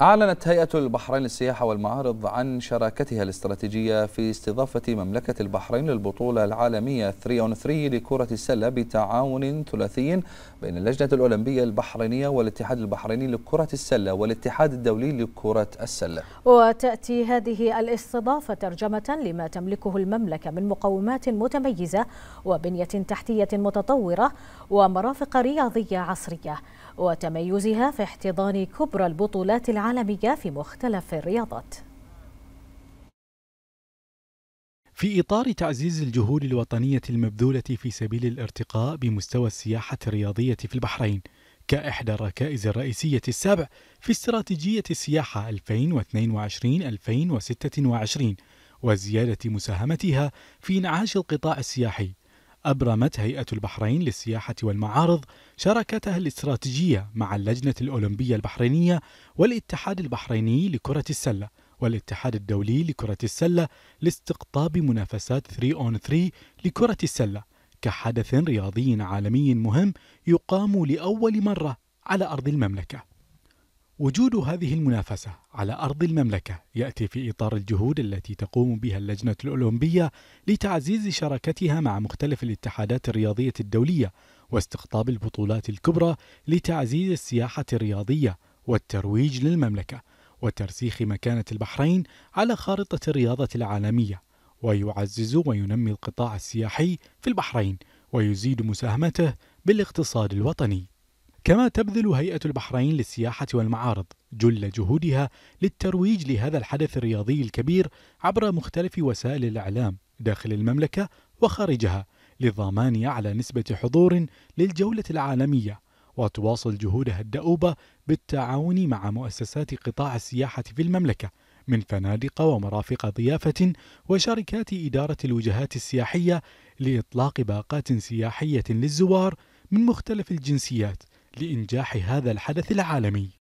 أعلنت هيئة البحرين للسياحة والمعارض عن شراكتها الاستراتيجية في استضافة مملكة البحرين للبطولة العالمية 3 on 3 لكرة السلة بتعاون ثلاثي بين اللجنة الأولمبية البحرينية والاتحاد البحريني لكرة السلة والاتحاد الدولي لكرة السلة وتأتي هذه الاستضافة ترجمة لما تملكه المملكة من مقومات متميزة وبنية تحتية متطورة ومرافق رياضية عصرية وتميزها في احتضان كبرى البطولات العالمية في مختلف الرياضات في إطار تعزيز الجهود الوطنية المبذولة في سبيل الارتقاء بمستوى السياحة الرياضية في البحرين كإحدى الركائز الرئيسية السبع في استراتيجية السياحة 2022-2026 وزيادة مساهمتها في إنعاش القطاع السياحي أبرمت هيئة البحرين للسياحة والمعارض شراكتها الاستراتيجية مع اللجنة الأولمبية البحرينية والاتحاد البحريني لكرة السلة والاتحاد الدولي لكرة السلة لاستقطاب منافسات 3 on 3 لكرة السلة كحدث رياضي عالمي مهم يقام لأول مرة على أرض المملكة وجود هذه المنافسة على أرض المملكة يأتي في إطار الجهود التي تقوم بها اللجنة الأولمبية لتعزيز شراكتها مع مختلف الاتحادات الرياضية الدولية واستقطاب البطولات الكبرى لتعزيز السياحة الرياضية والترويج للمملكة وترسيخ مكانة البحرين على خارطة الرياضة العالمية ويعزز وينمي القطاع السياحي في البحرين ويزيد مساهمته بالاقتصاد الوطني كما تبذل هيئة البحرين للسياحة والمعارض جل جهودها للترويج لهذا الحدث الرياضي الكبير عبر مختلف وسائل الإعلام داخل المملكة وخارجها لضمان أعلى نسبة حضور للجولة العالمية وتواصل جهودها الدؤوبة بالتعاون مع مؤسسات قطاع السياحة في المملكة من فنادق ومرافق ضيافة وشركات إدارة الوجهات السياحية لإطلاق باقات سياحية للزوار من مختلف الجنسيات لإنجاح هذا الحدث العالمي